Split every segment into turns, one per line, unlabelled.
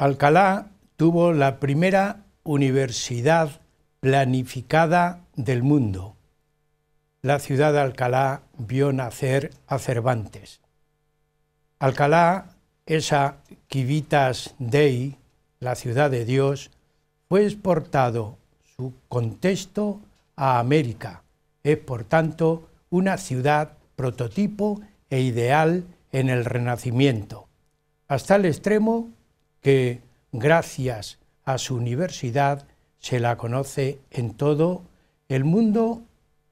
Alcalá tuvo la primera universidad planificada del mundo. La ciudad de Alcalá vio nacer a Cervantes. Alcalá, esa Kivitas Dei, la ciudad de Dios, fue exportado su contexto a América. Es, por tanto, una ciudad prototipo e ideal en el Renacimiento, hasta el extremo que gracias a su universidad se la conoce en todo el mundo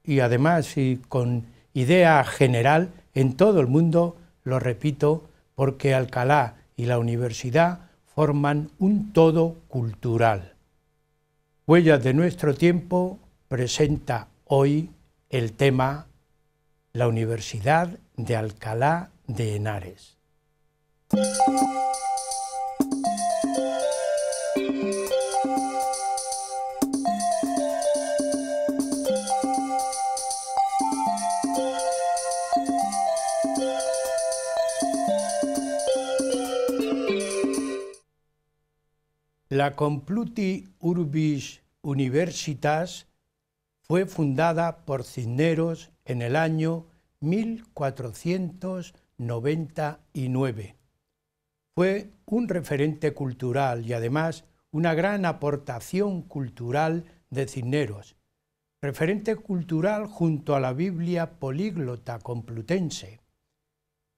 y además con idea general en todo el mundo, lo repito, porque Alcalá y la universidad forman un todo cultural. Huellas de nuestro tiempo presenta hoy el tema La Universidad de Alcalá de Henares. La Compluti Urbis Universitas fue fundada por Cisneros en el año 1499. Fue un referente cultural y además una gran aportación cultural de Cisneros, referente cultural junto a la Biblia políglota complutense.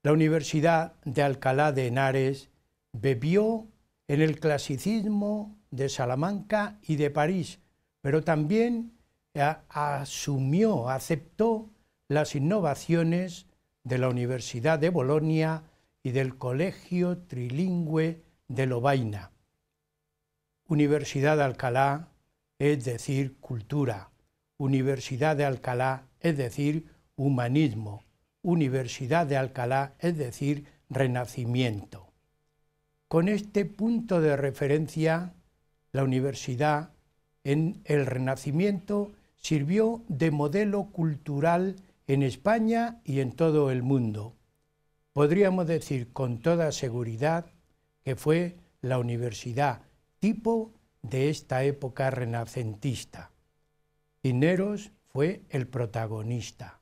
La Universidad de Alcalá de Henares bebió en el clasicismo de Salamanca y de París, pero también eh, asumió, aceptó las innovaciones de la Universidad de Bolonia y del Colegio Trilingüe de Lobaina. Universidad de Alcalá, es decir, cultura. Universidad de Alcalá, es decir, humanismo. Universidad de Alcalá, es decir, renacimiento. Con este punto de referencia, la universidad en el Renacimiento sirvió de modelo cultural en España y en todo el mundo. Podríamos decir con toda seguridad que fue la universidad tipo de esta época renacentista. Cineros fue el protagonista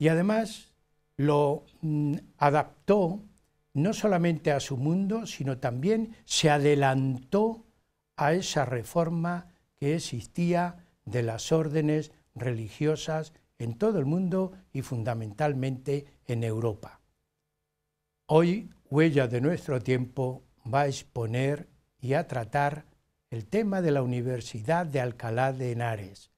y además lo mm, adaptó no solamente a su mundo, sino también se adelantó a esa reforma que existía de las órdenes religiosas en todo el mundo y fundamentalmente en Europa. Hoy, Huella de nuestro tiempo va a exponer y a tratar el tema de la Universidad de Alcalá de Henares.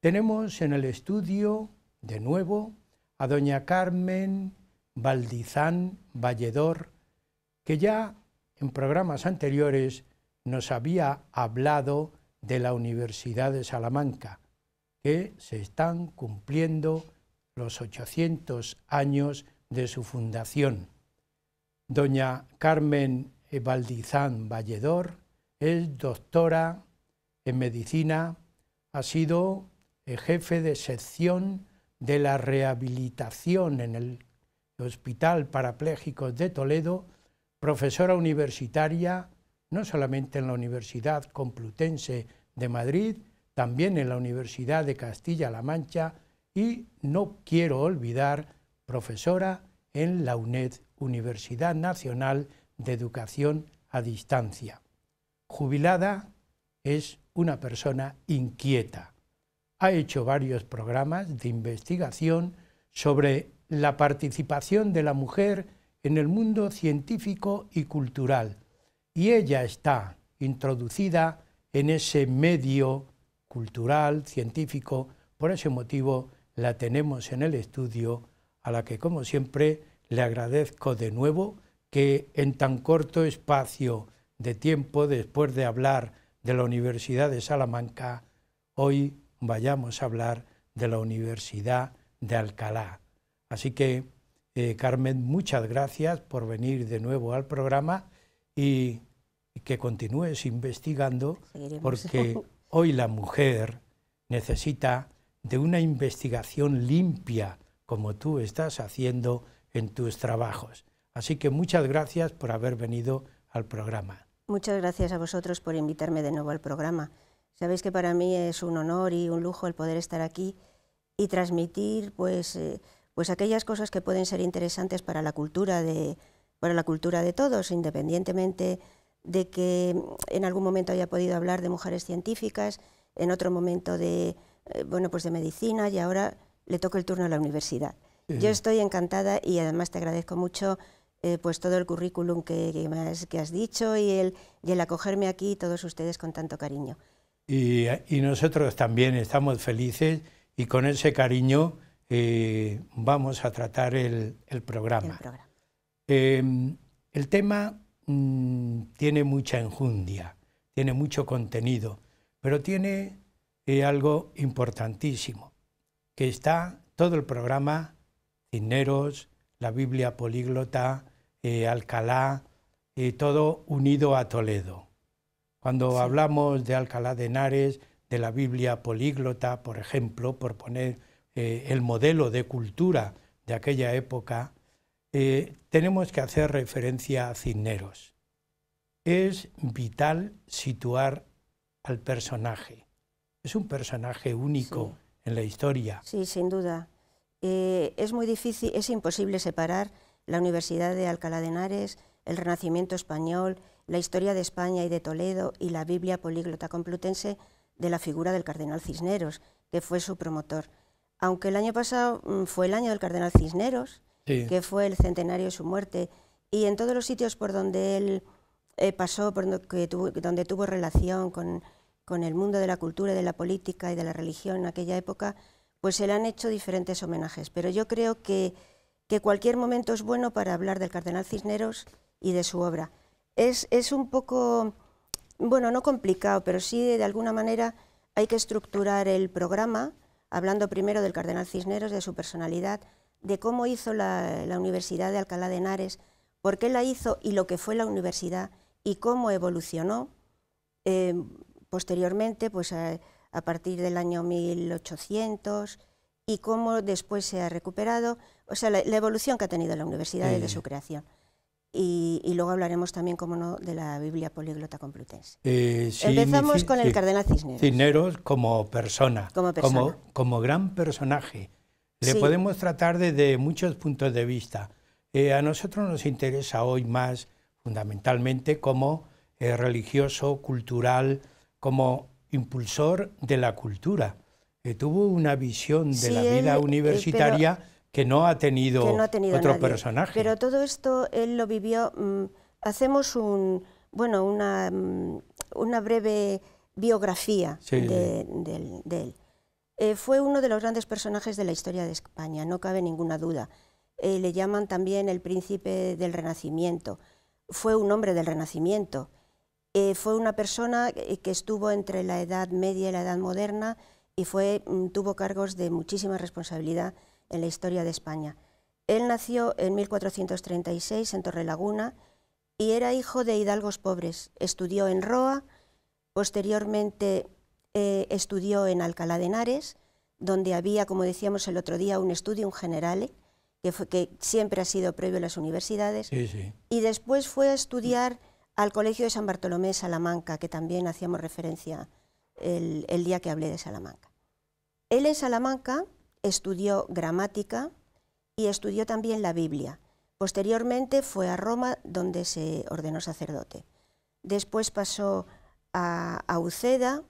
Tenemos en el estudio, de nuevo, a doña Carmen Valdizán Valledor, que ya en programas anteriores nos había hablado de la Universidad de Salamanca, que se están cumpliendo los 800 años de su fundación. Doña Carmen Valdizán Valledor es doctora en medicina, ha sido jefe de sección de la rehabilitación en el Hospital Parapléjicos de Toledo, profesora universitaria, no solamente en la Universidad Complutense de Madrid, también en la Universidad de Castilla-La Mancha y, no quiero olvidar, profesora en la UNED, Universidad Nacional de Educación a Distancia. Jubilada, es una persona inquieta. Ha hecho varios programas de investigación sobre la participación de la mujer en el mundo científico y cultural. Y ella está introducida en ese medio cultural, científico. Por ese motivo la tenemos en el estudio, a la que como siempre le agradezco de nuevo que en tan corto espacio de tiempo, después de hablar de la Universidad de Salamanca, hoy vayamos a hablar de la Universidad de Alcalá Así que, eh, Carmen, muchas gracias por venir de nuevo al programa y, que continúes investigando, porque hoy la mujer necesita de una investigación limpia, como tú estás haciendo en tus trabajos. Así que muchas gracias por haber venido al programa.
Muchas gracias a vosotros por invitarme de nuevo al programa. Sabéis que para mí es un honor y un lujo el poder estar aquí y transmitir pues eh, pues aquellas cosas que pueden ser interesantes para la cultura de, para la cultura de todos, independientemente de que en algún momento haya podido hablar de mujeres científicas, en otro momento de, eh, bueno, pues de medicina y ahora le toca el turno a la universidad. Yo estoy encantada y además te agradezco mucho eh, pues todo el currículum que, has dicho y el, y el acogerme aquí todos ustedes con tanto cariño.
y nosotros también estamos felices y con ese cariño eh, vamos a tratar el, programa. El, em, tema mm, tiene mucha enjundia, tiene mucho contenido, pero tiene eh, algo importantísimo, que está todo el programa, Cineros, la Biblia políglota, eh, Alcalá, todo unido a Toledo. Cuando hablamos de Alcalá de Henares, de la Biblia políglota, por ejemplo, por poner eh, el modelo de cultura de aquella época, eh, tenemos que hacer referencia a Cisneros. Es vital situar al personaje. Es un personaje único en la historia.
Sí, sin duda. Eh, es muy difícil, es imposible separar la Universidad de Alcalá de Henares, el Renacimiento español, la historia de España y de Toledo y la Biblia políglota complutense de la figura del cardenal Cisneros, que fue su promotor aunque el año pasado mm, fue el año del cardenal Cisneros, que fue el centenario de su muerte, y en todos los sitios por donde él eh, pasó, por donde, tuvo, relación con, el mundo de la cultura, de la política y de la religión en aquella época, pues se le han hecho diferentes homenajes. Pero yo creo que, que cualquier momento es bueno para hablar del cardenal Cisneros y de su obra. Es, es un poco, bueno, no complicado, pero sí de alguna manera hay que estructurar el programa hablando primero del cardenal Cisneros, de su personalidad, de cómo hizo la, Universidad de Alcalá de Henares, por qué la hizo y lo que fue la universidad y cómo evolucionó. Eh, posteriormente, pues a, partir del año 1800 y cómo después se ha recuperado, o sea, la, evolución que ha tenido la universidad desde su creación. Y, luego hablaremos también, como no, de la Biblia poliglota complutense. Eh, Empezamos con el cardenal Cisneros.
Cisneros como persona, como, gran personaje. Le podemos tratar desde muchos puntos de vista. Eh, a nosotros nos interesa hoy más, fundamentalmente, como eh, religioso, cultural, como impulsor de la cultura. Eh, tuvo una visión de la vida universitaria que no ha tenido, otro personaje. Pero
todo esto él lo vivió. Mm, hacemos un, bueno, una, mm, breve biografía de, él. Eh, fue uno de los grandes personajes de la historia de España, no cabe ninguna duda. Eh, le llaman también el príncipe del Renacimiento. Fue un hombre del Renacimiento. Eh, fue una persona que estuvo entre la Edad Media y la Edad Moderna y fue, mm, tuvo cargos de muchísima responsabilidad en la historia de España. Él nació en 1436 en Torrelaguna y era hijo de hidalgos pobres. Estudió en Roa, posteriormente eh, estudió en Alcalá de Henares, donde había, como decíamos el otro día, un estudio, generale, que, que siempre ha sido previo a las universidades.
Y
después fue a estudiar al Colegio de San Bartolomé de Salamanca, que también hacíamos referencia el día que hablé de Salamanca. Él en Salamanca estudió gramática y estudió también la Biblia. Posteriormente fue a Roma, donde se ordenó sacerdote. Después pasó a, Uceda,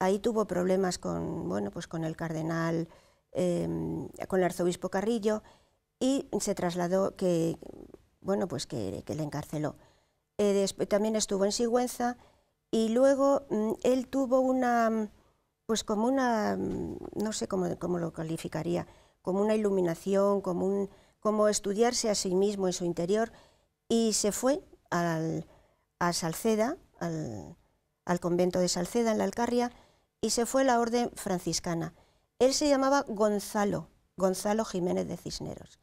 ahí tuvo problemas con, bueno, pues con el cardenal, em, con el arzobispo Carrillo, y se trasladó, que, bueno, pues que, le encarceló. Eh, después, también estuvo en Sigüenza y luego mm, él tuvo una pues como una, mm, no sé cómo, lo calificaría, como una iluminación, como, un, estudiarse a sí mismo en su interior, y se fue a Salceda, al, convento de Salceda en la Alcarria, y se fue a la orden franciscana. Él se llamaba Gonzalo, Gonzalo Jiménez de Cisneros.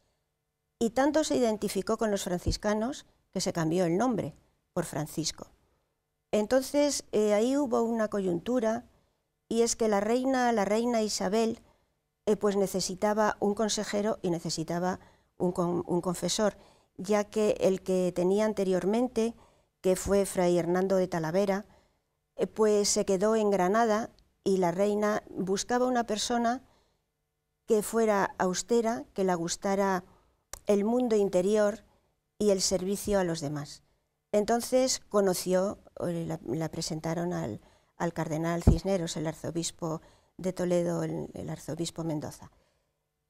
Y tanto se identificó con los franciscanos que se cambió el nombre por Francisco. Entonces eh, ahí hubo una coyuntura y es que la reina, la reina Isabel, eh, pues necesitaba un consejero y necesitaba un, confesor, ya que el que tenía anteriormente, que fue fray Hernando de Talavera, eh, pues se quedó en Granada y la reina buscaba una persona que fuera austera, que la gustara el mundo interior y el servicio a los demás. Entonces conoció, eh, la presentaron al, al cardenal Cisneros, el arzobispo de Toledo, el, arzobispo Mendoza.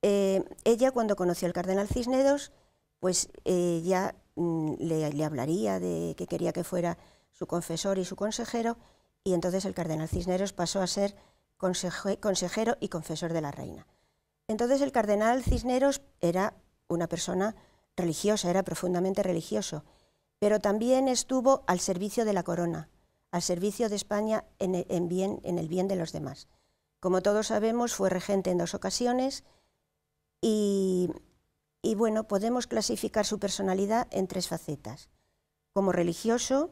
Eh, ella cuando conoció al cardenal Cisneros, pues ella eh, mm, le, hablaría de que quería que fuera su confesor y su consejero, y entonces el cardenal Cisneros pasó a ser consejero y confesor de la reina. Entonces el cardenal Cisneros era una persona religiosa, era profundamente religioso, pero también estuvo al servicio de la corona, al servicio de España e, en, bien, en el bien de los demás. Como todos sabemos, fue regente en dos ocasiones y, bueno, podemos clasificar su personalidad en tres facetas. Como religioso,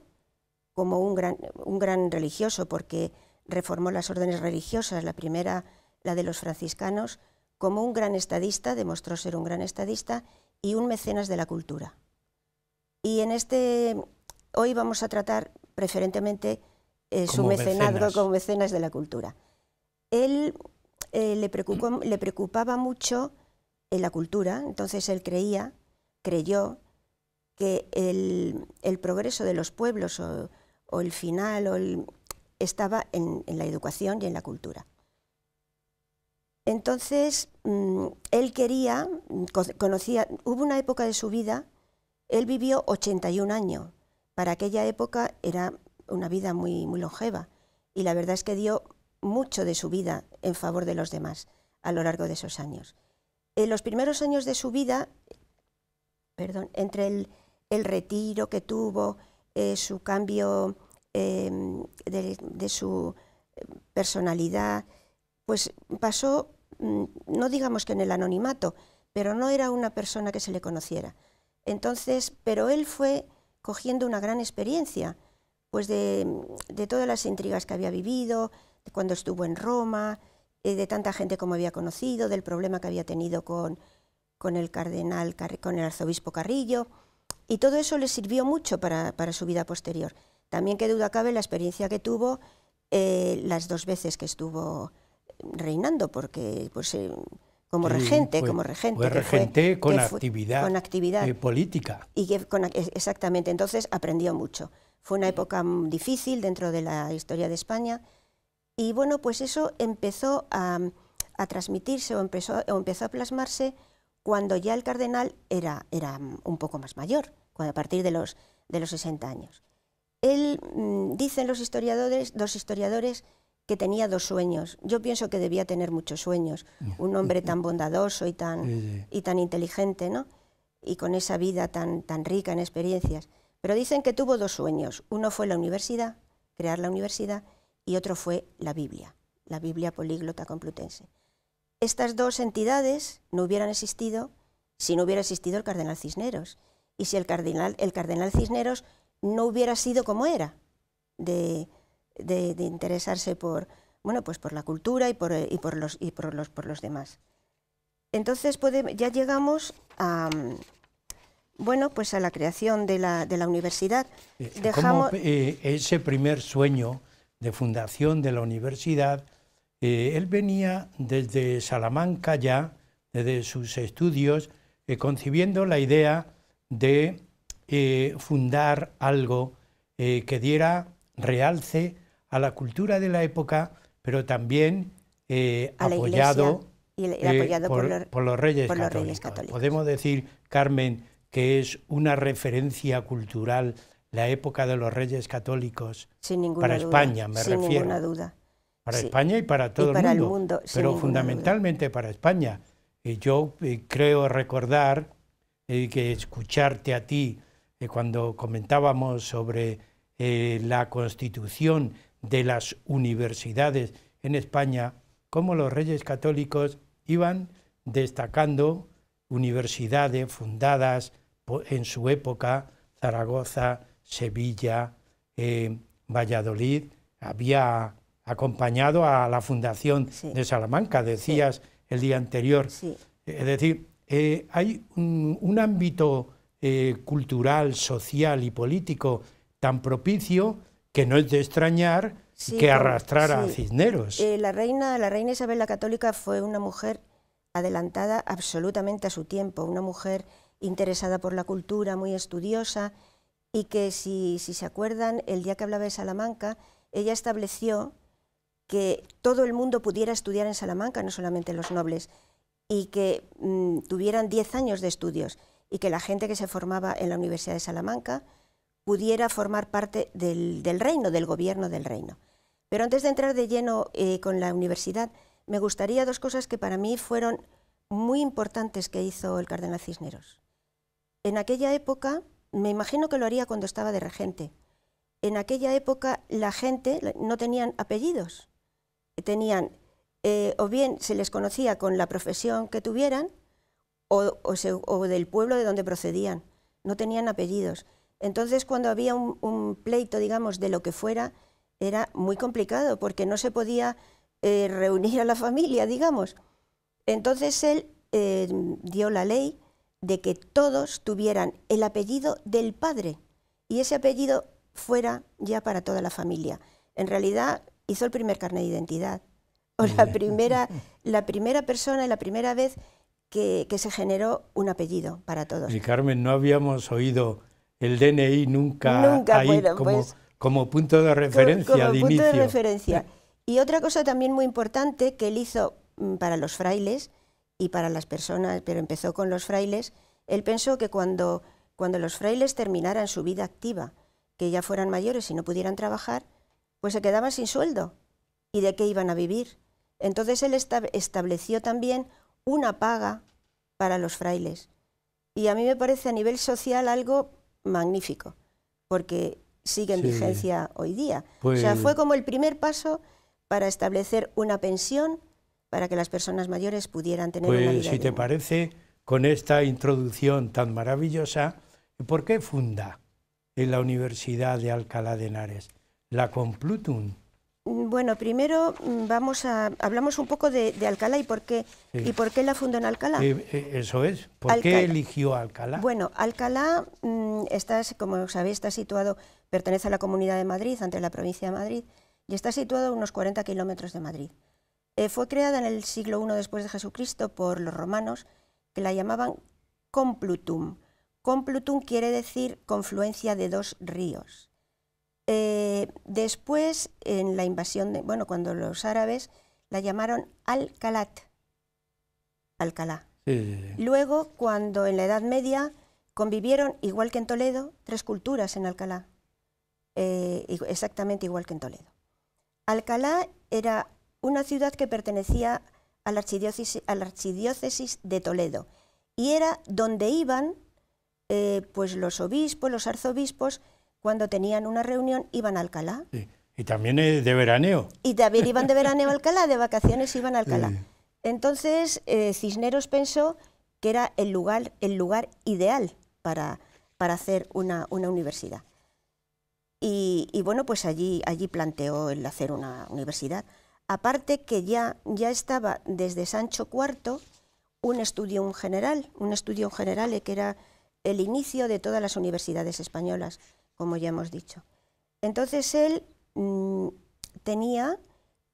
como un gran, un gran religioso, porque reformó las órdenes religiosas, la primera, la de los franciscanos, como un gran estadista, demostró ser un gran estadista, y un mecenas de la cultura. Y en este, hoy vamos a tratar preferentemente eh, su mecenazgo como mecenas de la cultura. Él eh, le, le, preocupaba mucho en eh, la cultura, entonces él creía, creyó, que el, progreso de los pueblos o, el final estaba en, la educación y en la cultura. Entonces, mm, él quería, mm, conocía, hubo una época de su vida, él vivió 81 años, para aquella época era una vida muy, muy longeva y la verdad es que dio mucho de su vida en favor de los demás a lo largo de esos años. En los primeros años de su vida, perdón, entre el, retiro que tuvo, eh, su cambio em, de, de, su eh, personalidad, pues pasó, mm, no digamos que en el anonimato, pero no era una persona que se le conociera. Entonces, pero él fue cogiendo una gran experiencia, pues de, todas las intrigas que había vivido, de cuando estuvo en Roma, eh, de tanta gente como había conocido, del problema que había tenido con, el cardenal, con el arzobispo Carrillo, y todo eso le sirvió mucho para, su vida posterior. También que duda cabe la experiencia que tuvo eh, las dos veces que estuvo reinando, porque pues, eh, como regente, como regente. Fue regente con, actividad, con, eh, política. Y exactamente, entonces aprendió mucho. Fue una época difícil dentro de la historia de España y bueno, pues eso empezó a, transmitirse o empezó, a plasmarse cuando ya el cardenal era, era un poco más mayor, cuando, a partir de los, de los 60 años. Él, dicen los historiadores, dos historiadores que tenía dos sueños. Yo pienso que debía tener muchos sueños. Un hombre tan bondadoso y tan, y tan inteligente, ¿no? Y con esa vida tan, tan rica en experiencias. Pero dicen que tuvo dos sueños. Uno fue la universidad, crear la universidad, y otro fue la Biblia, la Biblia políglota complutense. Estas dos entidades no hubieran existido si no hubiera existido el cardenal Cisneros y si el cardenal, el cardenal Cisneros no hubiera sido como era, de, de, interesarse por, bueno, pues por la cultura y por, eh, y por, los, y por, los, por los demás. Entonces ya llegamos a, bueno, pues a la creación de la, universidad. Eh, Dejamos...
Eh, ese primer sueño de fundación de la universidad, él venía desde Salamanca ya, desde sus estudios, concibiendo la idea de fundar algo que diera realce a la cultura de la época, pero también eh, apoyado, eh, por, los, reyes Católicos. Podemos decir, Carmen, que es una referencia cultural la época de los Reyes Católicos para España, me sin refiero. Ninguna duda. Para España y para todo el, mundo, pero fundamentalmente para España. yo eh, creo recordar que escucharte a ti cuando comentábamos sobre la constitución de las universidades en España, como los reyes católicos iban destacando universidades fundadas en su época, Zaragoza, Sevilla, eh, Valladolid, había acompañado a la fundación de Salamanca, decías el día anterior. Es decir, eh, hay un, ámbito eh, cultural, social y político tan propicio que no es de extrañar que arrastrara a Cisneros. Eh,
la, reina, la reina Isabel la Católica fue una mujer adelantada absolutamente a su tiempo, una mujer interesada por la cultura, muy estudiosa, y que si, se acuerdan, el día que hablaba de Salamanca, ella estableció que todo el mundo pudiera estudiar en Salamanca, no solamente los nobles, y que mm, tuvieran 10 años de estudios, y que la gente que se formaba en la Universidad de Salamanca, pudiera formar parte del, reino, del gobierno del reino. Pero antes de entrar de lleno eh, con la universidad, me gustaría dos cosas que para mí fueron muy importantes que hizo el cardenal Cisneros. En aquella época, me imagino que lo haría cuando estaba de regente, en aquella época la gente no tenían apellidos, tenían eh, o bien se les conocía con la profesión que tuvieran o del pueblo de donde procedían, no tenían apellidos. Entonces, cuando había un, pleito, digamos, de lo que fuera, era muy complicado porque no se podía eh, reunir a la familia, digamos. Entonces él eh, dio la ley de que todos tuvieran el apellido del padre y ese apellido fuera ya para toda la familia. En realidad hizo el primer carnet de identidad o la primera, la primera persona y la primera vez que, que se generó un apellido para todos.
Y Carmen, no habíamos oído el DNI nunca, nunca pues. como, punto de referencia. inicio.
Y otra cosa también muy importante que él hizo mm, para los frailes y para las personas, pero empezó con los frailes, él pensó que cuando, cuando los frailes terminaran su vida activa, que ya fueran mayores y no pudieran trabajar, pues se quedaban sin sueldo. ¿Y de qué iban a vivir? Entonces él estableció también una paga para los frailes. Y a mí me parece a nivel social algo magnífico, porque sigue en vigencia hoy día. O sea, pues fue como el primer paso para establecer una pensión para que las personas mayores pudieran tener una pues, vida. Si te
parece, con esta introducción tan maravillosa, ¿por qué funda en la Universidad de Alcalá de Henares la Complutum?
Mm, bueno, primero mm, vamos a hablamos un poco de, Alcalá y por qué y por qué la fundó en Alcalá.
Eh, eso es. ¿Por qué eligió Alcalá?
Bueno, Alcalá mm, está, como sabéis, está situado, pertenece a la Comunidad de Madrid, ante la provincia de Madrid, y está situado a unos 40 kilómetros de Madrid. Eh, fue creada en el siglo I después de Jesucristo por los romanos, que la llamaban Complutum. Complutum quiere decir confluencia de dos ríos. Eh, después, en la invasión, de, bueno, cuando los árabes la llamaron al Alcalá. Luego, cuando en la Edad Media convivieron, igual que en Toledo, tres culturas en Alcalá, eh, exactamente igual que en Toledo. Alcalá era una ciudad que pertenecía a la archidiócesis, de Toledo y era donde iban eh, pues los obispos, los arzobispos, cuando tenían una reunión iban a Alcalá.
Y también de veraneo.
Y también iban de veraneo a Alcalá, de vacaciones iban a Alcalá. Entonces eh, Cisneros pensó que era el lugar, el lugar ideal para, para hacer una, universidad. Y, bueno, pues allí, allí planteó el hacer una universidad. Aparte que ya, ya estaba desde Sancho IV un estudio general, un estudio general que era el inicio de todas las universidades españolas como ya hemos dicho. Entonces él mm, tenía,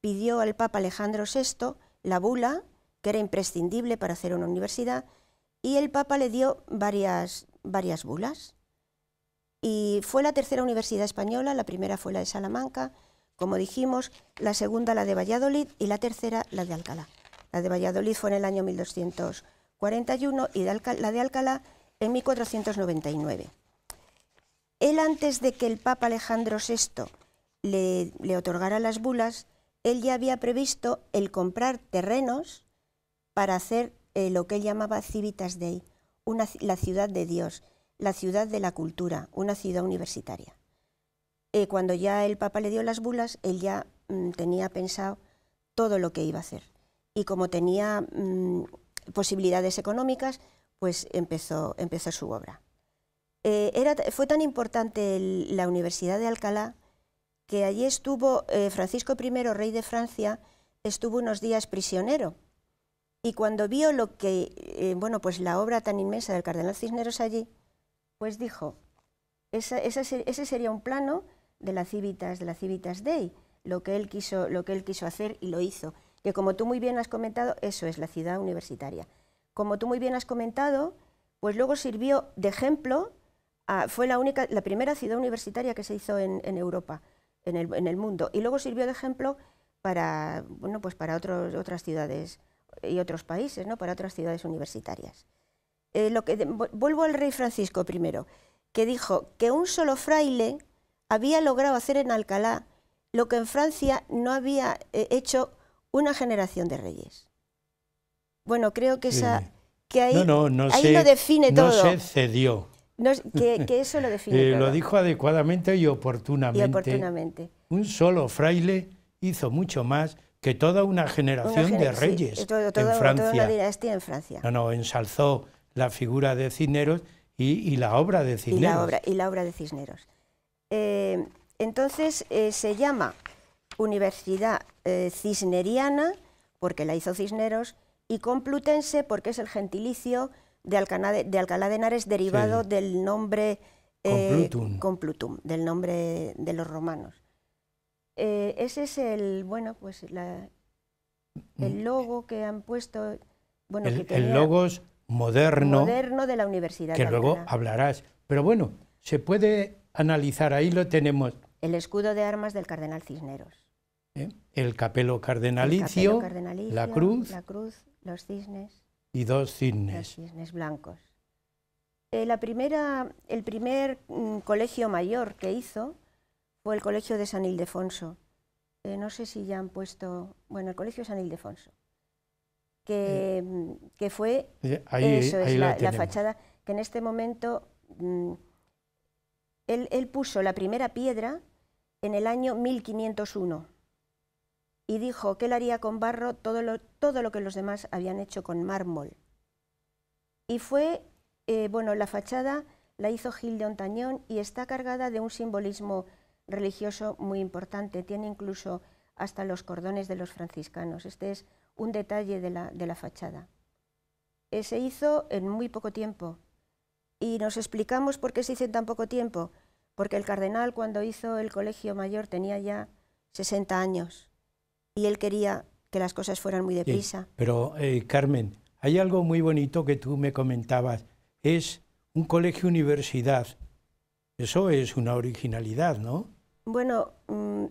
pidió al Papa Alejandro VI la bula, que era imprescindible para hacer una universidad, y el Papa le dio varias, varias bulas. Y fue la tercera universidad española, la primera fue la de Salamanca, como dijimos, la segunda la de Valladolid y la tercera la de Alcalá. La de Valladolid fue en el año 1241 y la de Alcalá en 1499. Él antes de que el Papa Alejandro VI le, otorgara las bulas, él ya había previsto el comprar terrenos para hacer eh, lo que él llamaba Civitas Dei, la ciudad de Dios, la ciudad de la cultura, una ciudad universitaria. Eh, cuando ya el Papa le dio las bulas, él ya mm, tenía pensado todo lo que iba a hacer. Y como tenía mm, posibilidades económicas, pues empezó, empezó su obra. Eh, era, fue tan importante la Universidad de Alcalá que allí estuvo eh, Francisco I, rey de Francia, estuvo unos días prisionero. Y cuando vio lo que, eh, bueno, pues la obra tan inmensa del cardenal Cisneros allí, pues dijo, ese sería un plano de la Civitas, de la Civitas Dei, lo que, él quiso, lo que él quiso hacer y lo hizo. Que como tú muy bien has comentado, eso es la ciudad universitaria. Como tú muy bien has comentado, pues luego sirvió de ejemplo Ah, fue la, única, la primera ciudad universitaria que se hizo en, en Europa, en el, mundo. Y luego sirvió de ejemplo para, bueno, pues para otras ciudades y otros países, ¿no? para otras ciudades universitarias. Eh, lo que, vuelvo al rey Francisco primero, que dijo que un solo fraile había logrado hacer en Alcalá lo que en Francia no había eh, hecho una generación de reyes. Bueno, creo que, esa, que ahí, no, lo define todo. No se
cedió. No, que, eso lo define. Eh, lo dijo adecuadamente y oportunamente. Un solo fraile hizo mucho más que toda una generación de reyes en Francia. en Francia. No, no, ensalzó la figura de Cisneros y, la obra de Cisneros.
Y la obra, de Cisneros. Eh, entonces eh, se llama Universidad Cisneriana porque la hizo Cisneros y Complutense porque es el gentilicio de, Alcalá de, Henares derivado del nombre eh, complutum. del nombre de los romanos. Eh, ese es el, bueno, pues mm. el logo que han puesto. Bueno, el, que logos moderno, moderno de la Universidad. Que luego
hablarás. Pero bueno, se puede analizar, ahí lo tenemos.
El escudo de armas del cardenal Cisneros.
¿Eh? El capelo cardenalicio, el capelo cardenalicio la, cruz, la
cruz, los cisnes
y dos cisnes.
cisnes blancos. Eh, la primera, el primer mm, colegio mayor que hizo fue el colegio de San Ildefonso. Eh, no sé si ya han puesto, bueno, el colegio de San Ildefonso, que, eh, mm, fue, ahí, eso es la, fachada, que en este momento mm, él, él puso la primera piedra en el año 1501 y dijo que él haría con barro todo lo, todo lo que los demás habían hecho con mármol. Y fue, eh, bueno, la fachada la hizo Gil de Ontañón y está cargada de un simbolismo religioso muy importante. Tiene incluso hasta los cordones de los franciscanos. Este es un detalle de la, fachada. Eh, se hizo en muy poco tiempo. Y nos explicamos por qué se hizo en tan poco tiempo. Porque el cardenal cuando hizo el colegio mayor tenía ya 60 años y él quería que las cosas fueran muy deprisa.
pero, eh, Carmen, hay algo muy bonito que tú me comentabas. Es un colegio-universidad. Eso es una originalidad, ¿no?
Bueno, mm,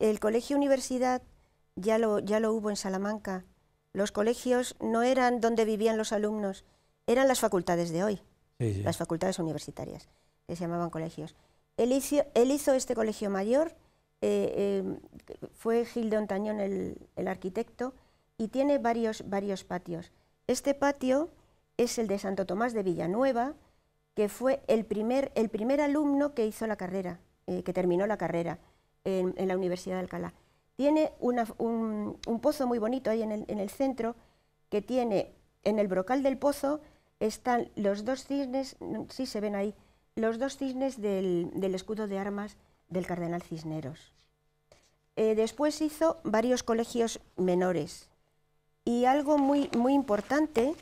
el colegio-universidad ya lo, ya lo hubo en Salamanca. Los colegios no eran donde vivían los alumnos, eran las facultades de hoy, las facultades universitarias, que se llamaban colegios. él hizo este colegio mayor eh, em, fue Gil de el, arquitecto y tiene varios, varios patios. Este patio es el de Santo Tomás de Villanueva, que fue el primer, el primer alumno que hizo la carrera, eh, que terminó la carrera en, la Universidad de Alcalá. Tiene un, pozo muy bonito ahí en el, centro, que tiene en el brocal del pozo están los dos cisnes, mm, sí se ven ahí, los dos cisnes del, del escudo de armas del cardenal Cisneros. Eh, después hizo varios colegios menores. Y algo muy, muy importante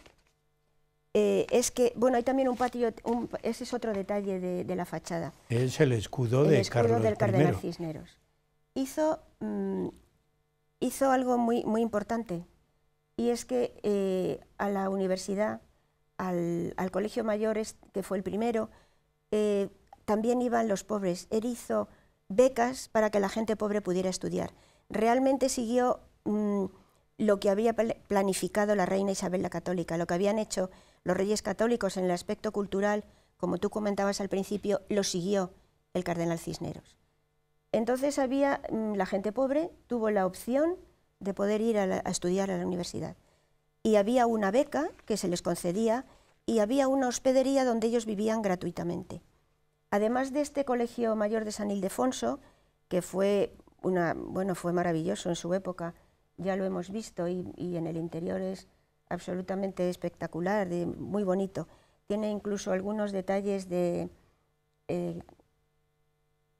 eh, es que, bueno, hay también un patio, ese es otro detalle de, la fachada.
Es el escudo, del cardenal
Cisneros. Hizo, mm, hizo algo muy, muy importante, y es que eh, a la universidad, al, colegio mayor, que fue el primero, también iban los pobres. Él hizo becas para que la gente pobre pudiera estudiar. Realmente siguió mm, lo que había planificado la reina Isabel la Católica, lo que habían hecho los reyes católicos en el aspecto cultural, como tú comentabas al principio, lo siguió el cardenal Cisneros. Entonces mm, la gente pobre tuvo la opción de poder ir a, estudiar a la universidad y había una beca que se les concedía y había una hospedería donde ellos vivían gratuitamente. Además de este Colegio Mayor de San Ildefonso, que fue, una, bueno, fue maravilloso en su época, ya lo hemos visto y, en el interior es absolutamente espectacular, muy bonito. Tiene incluso algunos detalles de... Eh,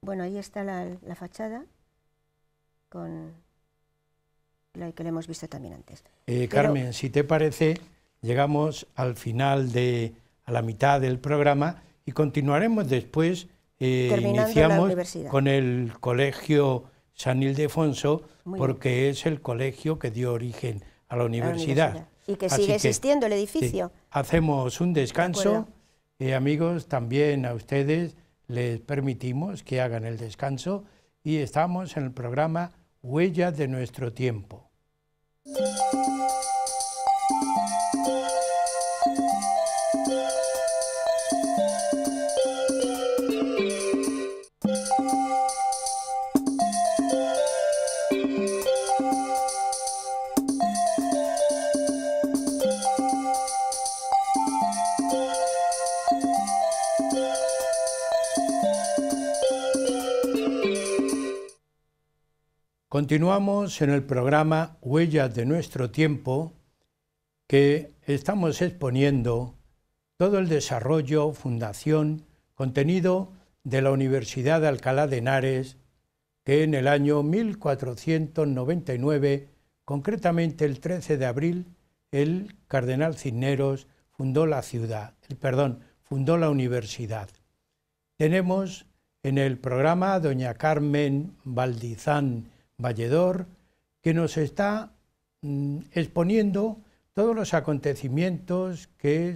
bueno, ahí está la, fachada con la que le hemos visto también antes. Eh, Carmen,
si te parece, llegamos al final de, a la mitad del programa y continuaremos después. Eh, iniciamos con el Colegio San Ildefonso, porque es el colegio que dio origen a la universidad. Y que sigue existiendo el edificio. hacemos un descanso. Eh, amigos, también a ustedes les permitimos que hagan el descanso y estamos en el programa Huellas de nuestro tiempo. Continuamos en el programa Huellas de nuestro tiempo que estamos exponiendo todo el desarrollo, fundación, contenido de la Universidad de Alcalá de Henares, que en el año 1499, concretamente el 13 de abril, el cardenal Cisneros fundó la ciudad, perdón, fundó la universidad. Tenemos en el programa a doña Carmen Valdizán Valledor, que nos está mm, exponiendo todos los acontecimientos que,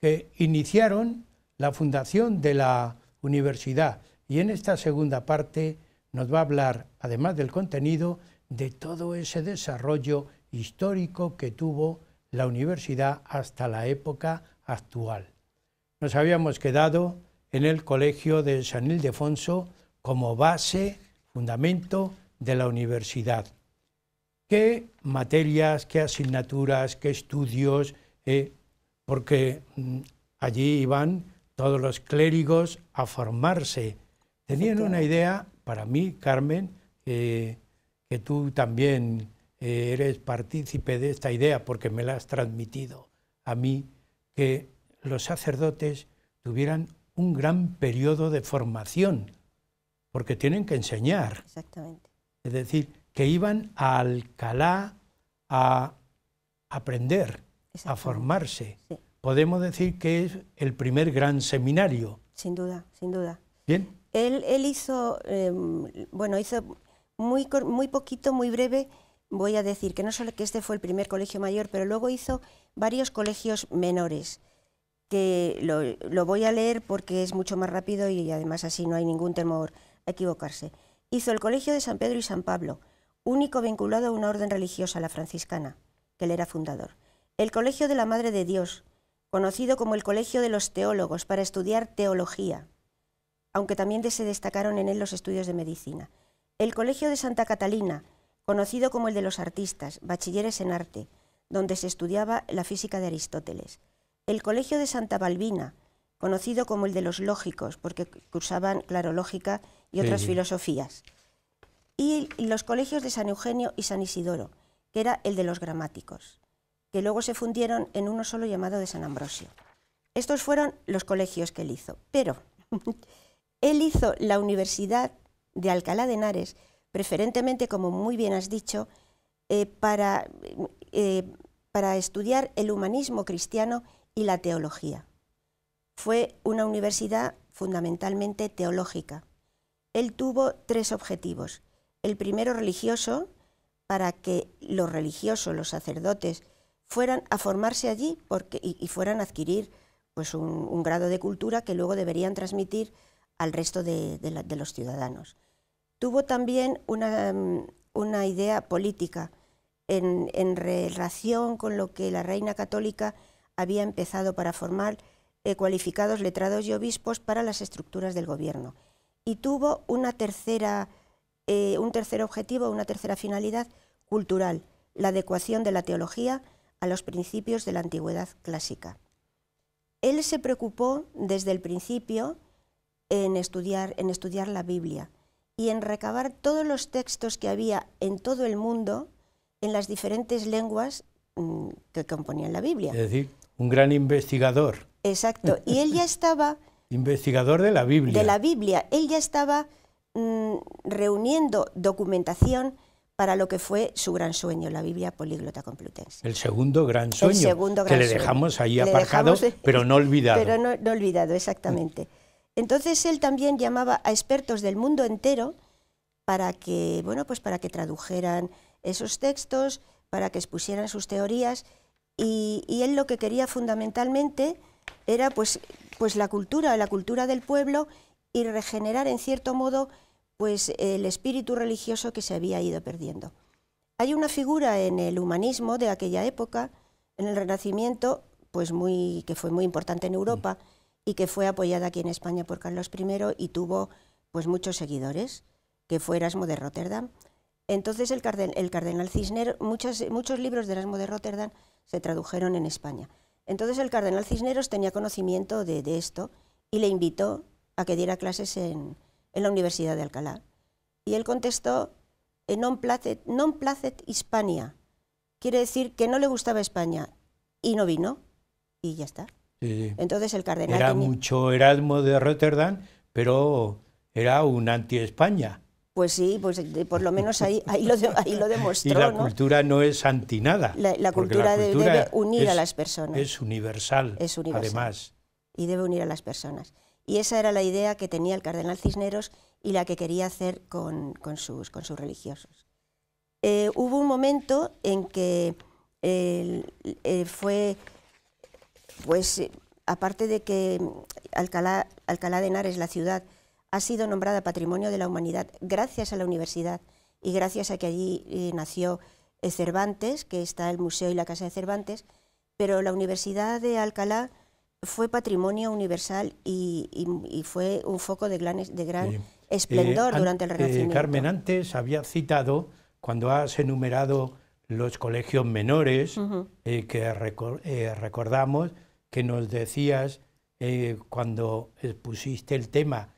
que iniciaron la fundación de la universidad. Y en esta segunda parte nos va a hablar, además del contenido, de todo ese desarrollo histórico que tuvo la universidad hasta la época actual. Nos habíamos quedado en el Colegio de San Ildefonso como base fundamento de la universidad. ¿Qué materias, qué asignaturas, qué estudios? Eh? porque mm, allí iban todos los clérigos a formarse. Tenían una idea, para mí, Carmen, que tú también eh, eres partícipe de esta idea porque me la has transmitido a mí, que los sacerdotes tuvieran un gran periodo de formación porque tienen que enseñar.
Exactamente.
Es decir, que iban a Alcalá a aprender, a formarse. Podemos decir que es el primer gran seminario.
Sin duda, sin duda. Bien. Él, hizo, em, bueno, hizo muy, muy poquito, muy breve, voy a decir que no solo que este fue el primer colegio mayor, pero luego hizo varios colegios menores, que lo voy a leer porque es mucho más rápido y además así no hay ningún temor equivocarse. Hizo el Colegio de San Pedro y San Pablo, único vinculado a una orden religiosa, la franciscana, que él era fundador. El Colegio de la Madre de Dios, conocido como el Colegio de los Teólogos, para estudiar teología, aunque también se destacaron en él los estudios de medicina. El Colegio de Santa Catalina, conocido como el de los artistas, bachilleres en arte, donde se estudiaba la física de Aristóteles. El Colegio de Santa Balbina, conocido como el de los lógicos, porque cursaban, claro, lógica y otras filosofías. Y los colegios de San Eugenio y San Isidoro, que era el de los gramáticos, que luego se fundieron en uno solo llamado de San Ambrosio. Estos fueron los colegios que él hizo, pero él hizo la Universidad de Alcalá de Henares, preferentemente, como muy bien has dicho, eh, para, eh, para estudiar el humanismo cristiano y la teología. Fue una universidad fundamentalmente teológica él tuvo tres objetivos. El primero religioso, para que los religiosos, los sacerdotes, fueran a formarse allí y, fueran a adquirir pues, un, grado de cultura que luego deberían transmitir al resto de, los ciudadanos. Tuvo también una, idea política en, relación con lo que la reina católica había empezado para formar eh, cualificados letrados y obispos para las estructuras del gobierno y tuvo una tercera, eh, un tercer objetivo, una tercera finalidad cultural, la adecuación de la teología a los principios de la antigüedad clásica. Él se preocupó desde el principio en estudiar, en estudiar la Biblia y en recabar todos los textos que había en todo el mundo en las diferentes lenguas mm, que componían la Biblia. Es
decir, un gran investigador.
Exacto. Y él ya estaba
Investigador de la Biblia. De la
Biblia. Él ya estaba mm, reuniendo documentación para lo que fue su gran sueño, la Biblia políglota complutense.
El segundo gran sueño, segundo gran que le dejamos ahí aparcado, eh, pero no olvidado. Pero
no, olvidado, exactamente. Entonces él también llamaba a expertos del mundo entero para que, bueno, pues para que tradujeran esos textos, para que expusieran sus teorías, y, y él lo que quería fundamentalmente era pues, pues, la cultura, la cultura del pueblo y regenerar en cierto modo pues el espíritu religioso que se había ido perdiendo. Hay una figura en el humanismo de aquella época, en el Renacimiento, pues que fue muy importante en Europa mm. y que fue apoyada aquí en España por Carlos I y tuvo pues muchos seguidores, que fue Erasmo de Rotterdam. Entonces el cardenal, el cardenal Cisner, muchos libros de Erasmo de Rotterdam se tradujeron en España. Entonces el cardenal Cisneros tenía conocimiento de, esto y le invitó a que diera clases en, la Universidad de Alcalá. Y él contestó, eh, non placet, non placet Hispania. Quiere decir que no le gustaba España y no vino y ya está. Entonces el cardenal... Era
mucho Erasmo de Rotterdam, pero era un anti-España.
Pues sí, pues eh, por lo menos ahí, ahí, lo, demostró. y la
cultura no es antinada.
La, la cultura, debe, unir a las personas. Es universal, es además. Y debe unir a las personas. Y esa era la idea que tenía el cardenal Cisneros y la que quería hacer con, sus, con sus, religiosos. Eh, hubo un momento en que eh, fue, pues, aparte de que Alcalá, Alcalá de Henares, la ciudad, ha sido nombrada Patrimonio de la Humanidad gracias a la universidad y gracias a que allí eh, nació eh, Cervantes, que está el Museo y la Casa de Cervantes, pero la Universidad de Alcalá fue patrimonio universal y, fue un foco de gran, esplendor eh, durante el Renacimiento. Carmen,
antes había citado, cuando has enumerado los colegios menores, que recordamos que nos decías cuando expusiste el tema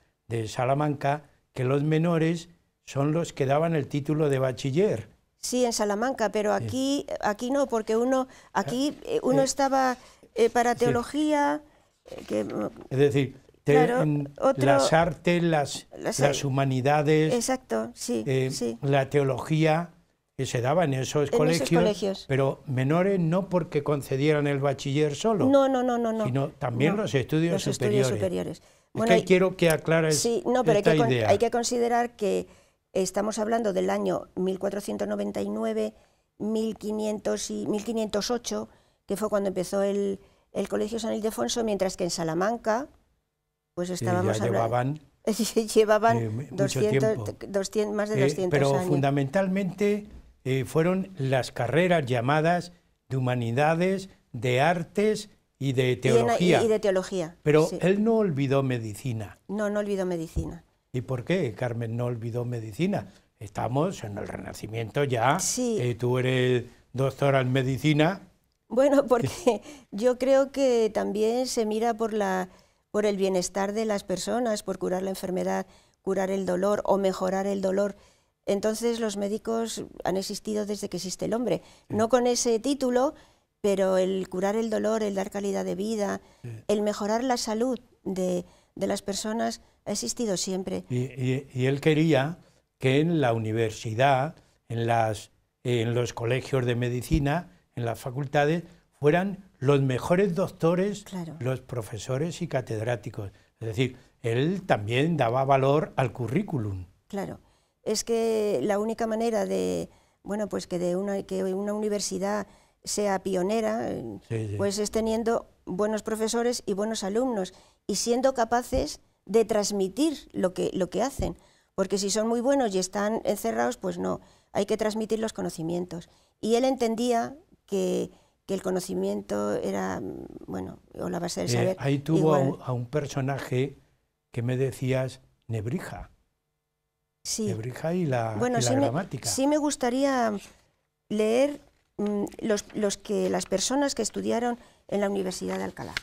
Salamanca que los menores son los que daban el título de bachiller.
Sí, en Salamanca, pero aquí, aquí no, porque uno, aquí ah, eh, uno eh, estaba eh, para teología. Que,
es decir, las artes, las, las, humanidades.
Exacto, sí,
La teología que se daba en, esos, colegios, pero menores no porque concedieran el bachiller solo. No, no, no, no. no sino también los estudios Estudios superiores. Bueno, quiero que Sí, no, pero hay, que,
considerar que estamos hablando del año 1499, 1500 y 1508, que fue cuando empezó el, Colegio San Ildefonso, mientras que en Salamanca, pues estábamos llevaban, llevaban eh, más de 200 eh, años. pero
fundamentalmente eh, fueron las carreras llamadas de humanidades, de artes y de teología. Pero él no olvidó medicina.
No, no olvidó medicina.
¿Y por qué Carmen no olvidó medicina? Estamos en el Renacimiento ya. Sí. Eh, tú eres doctora en medicina.
Bueno, porque yo creo que también se mira por, la, por el bienestar de las personas, por curar la enfermedad, curar el dolor o mejorar el dolor. Entonces los médicos han existido desde que existe el hombre. No mm. con ese título, pero el curar el dolor, el dar calidad de vida, el mejorar la salud de, de, las personas ha existido siempre.
Y, él quería que en la universidad, en, las, en los colegios de medicina, en las facultades, fueran los mejores doctores, los profesores y catedráticos. Es decir, él también daba valor al currículum.
Claro, es que la única manera de, bueno, pues que de una, que una universidad sea pionera, eh, pues es teniendo buenos profesores y buenos alumnos y siendo capaces de transmitir lo que, lo que hacen. Porque si son muy buenos y están encerrados, pues no, hay que transmitir los conocimientos. Y él entendía que, el conocimiento era, bueno, o la base del eh, saber. ahí tuvo
A, un, personaje que me decías, Nebrija. Sí. Nebrija y la, gramática.
sí me gustaría leer Mm, los, que, las personas que estudiaron en la Universidad de Alcalá.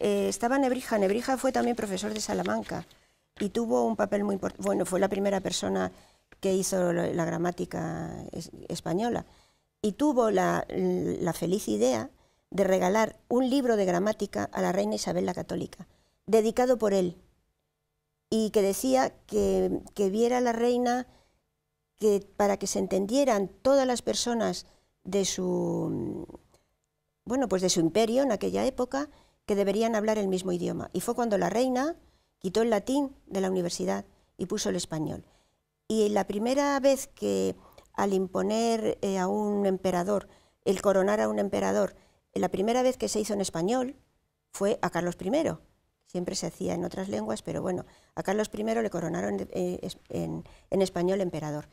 Eh, estaba Nebrija, Nebrija fue también profesor de Salamanca y tuvo un papel muy importante, bueno, fue la primera persona que hizo la gramática española y tuvo la, feliz idea de regalar un libro de gramática a la reina Isabel la Católica, dedicado por él, y que decía que, viera la reina que para que se entendieran todas las personas de su, bueno, pues de su imperio en aquella época, que deberían hablar el mismo idioma. Y fue cuando la reina quitó el latín de la universidad y puso el español. Y la primera vez que al imponer eh, a un emperador, el coronar a un emperador, eh, la primera vez que se hizo en español fue a Carlos I. Siempre se hacía en otras lenguas, pero bueno, a Carlos I le coronaron eh, en español emperador.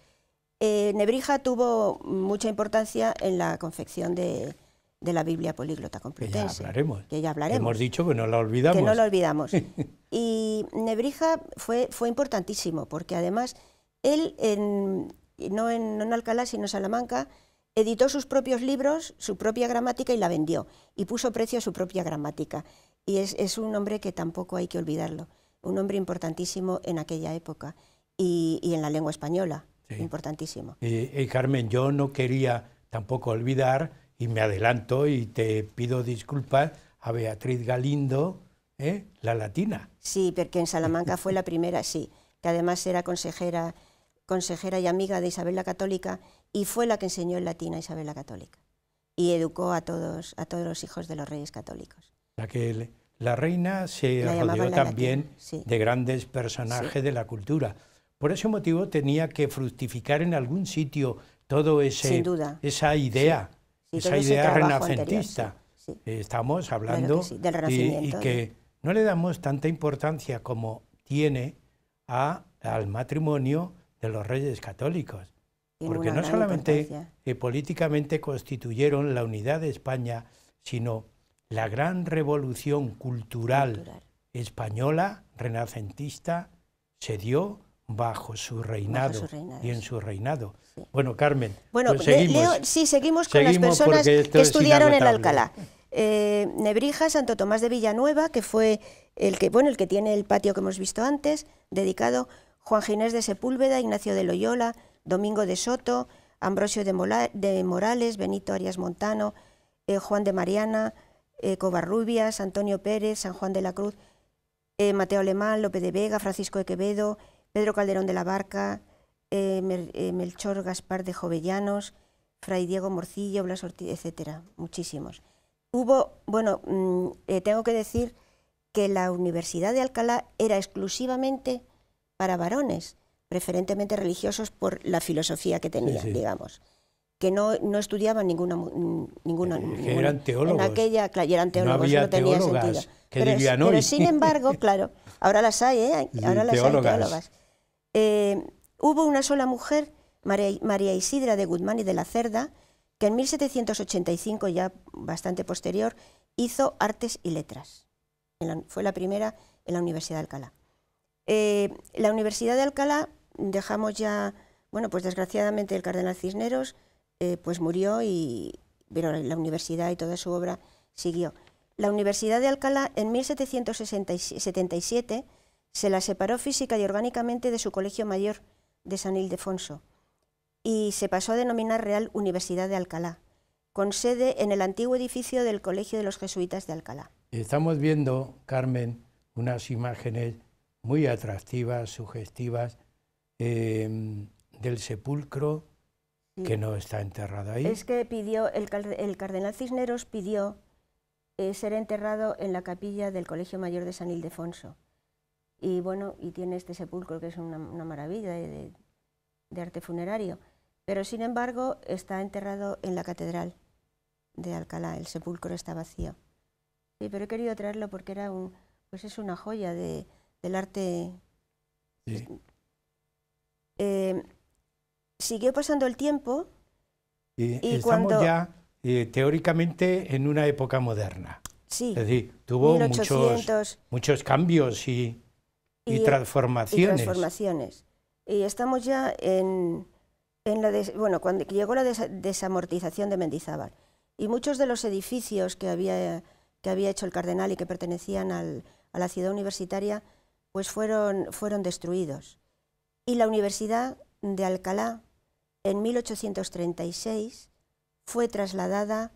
Eh, Nebrija tuvo mucha importancia en la confección de, la Biblia políglota completa. Que ya hablaremos. Que ya hablaremos. hemos
dicho que no la olvidamos. Que no la
olvidamos. y Nebrija fue, importantísimo, porque además él, no, en, Alcalá, sino en Salamanca, editó sus propios libros, su propia gramática y la vendió. Y puso precio a su propia gramática. Y es, un hombre que tampoco hay que olvidarlo. Un hombre importantísimo en aquella época y en la lengua española. Importantísimo.
Carmen, yo no quería tampoco olvidar, y me adelanto y te pido disculpas, a Beatriz Galindo, ¿eh? la latina.
Sí, porque en Salamanca fue la primera, sí, que además era consejera, consejera y amiga de Isabel la Católica y fue la que enseñó el latín a Isabel la Católica y educó a todos, a todos los hijos de los reyes católicos.
La que la reina se rodeó también de grandes personajes de la cultura. Por ese motivo tenía que fructificar en algún sitio todo ese esa idea, esa idea renacentista. Estamos hablando y, que no le damos tanta importancia como tiene al matrimonio de los reyes católicos. porque no solamente eh, políticamente constituyeron la unidad de España, sino la gran revolución cultural. española, renacentista, se dio bajo su reinado, y en su reinado. Bueno, Carmen, bueno, pues seguimos. sí, seguimos con las personas que estudiaron en Alcalá.
Eh, Nebrija, Santo Tomás de Villanueva, que fue el que, bueno, el que tiene el patio que hemos visto antes, dedicado Juan Ginés de Sepúlveda, Ignacio de Loyola, Domingo de Soto, Ambrosio de, Morales, Benito Arias Montano, eh, Juan de Mariana, Cobarrubias, eh, Covarrubias, Antonio Pérez, San Juan de la Cruz, Mateo Alemán, López de Vega, Francisco de Quevedo, Pedro Calderón de la Barca, eh, eh, Melchor Gaspar de Jovellanos, Fray Diego Morcillo, Blas Ortiz, etcétera, muchísimos. Hubo, bueno, mm, eh, tengo que decir que la Universidad de Alcalá era exclusivamente para varones, preferentemente religiosos por la filosofía que tenían, digamos que no, estudiaban ninguna mm, ninguna, que teólogos en aquella claro, eran teólogos no, tenía sentido pero, sin embargo claro ahora las hay ahora las hay teólogas eh, hubo una sola mujer, María, Isidra de Guzmán y de la Cerda, que en 1785, ya bastante posterior, hizo artes y letras. fue la primera en la Universidad de Alcalá. Eh, la Universidad de Alcalá, dejamos ya, bueno, pues desgraciadamente el cardenal Cisneros, eh, pues murió y pero la universidad y toda su obra siguió. La Universidad de Alcalá en 1777 se la separó física y orgánicamente de su colegio mayor de San Ildefonso y se pasó a denominar Real Universidad de Alcalá, con sede en el antiguo edificio del Colegio de los Jesuitas de Alcalá.
Estamos viendo, Carmen, unas imágenes muy atractivas, sugestivas, em, del sepulcro que no está enterrado ahí. Es
que pidió, el, cardenal Cisneros pidió eh, ser enterrado en la capilla del Colegio Mayor de San Ildefonso y bueno, y tiene este sepulcro que es una, maravilla de, arte funerario. Pero sin embargo está enterrado en la catedral de Alcalá, el sepulcro está vacío. Sí, pero he querido traerlo porque era pues es una joya del arte. Eh, siguió pasando el tiempo. Y, estamos ya
eh, teóricamente en una época moderna. Sí. Es decir, tuvo muchos, muchos cambios y y, transformaciones.
Y estamos ya en, la bueno, cuando llegó la desamortización de Mendizábal. Y muchos de los edificios que había, que había hecho el cardenal y que pertenecían al, a la ciudad universitaria, pues fueron, fueron destruidos. Y la Universidad de Alcalá, en 1836, fue trasladada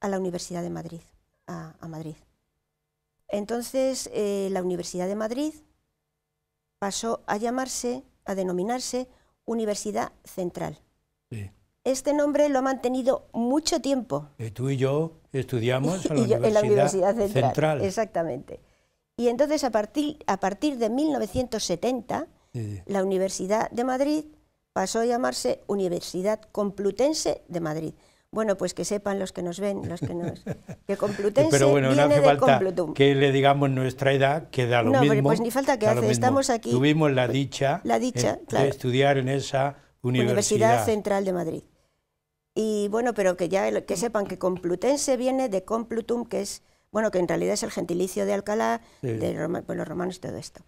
a la Universidad de Madrid, a, Madrid. Entonces, eh, la Universidad de Madrid pasó a llamarse, a denominarse Universidad Central. Este nombre lo ha mantenido mucho tiempo.
tú y yo estudiamos en, la Universidad Central,
Exactamente. Y entonces a partir, de 1970, la Universidad de Madrid pasó a llamarse Universidad Complutense de Madrid. Bueno, pues que sepan los que nos ven, los que nos... Que Complutense Pero viene de Complutum.
que le digamos nuestra edad, que da lo pues mismo. No, pues ni falta que hace, estamos aquí... Tuvimos la pues, dicha, la eh, dicha de estudiar en esa universidad. Universidad
Central de Madrid. Y bueno, pero que ya que mm. sepan que Complutense viene de Complutum, que es, bueno, que en realidad es el gentilicio de Alcalá, de pues los romanos y todo esto.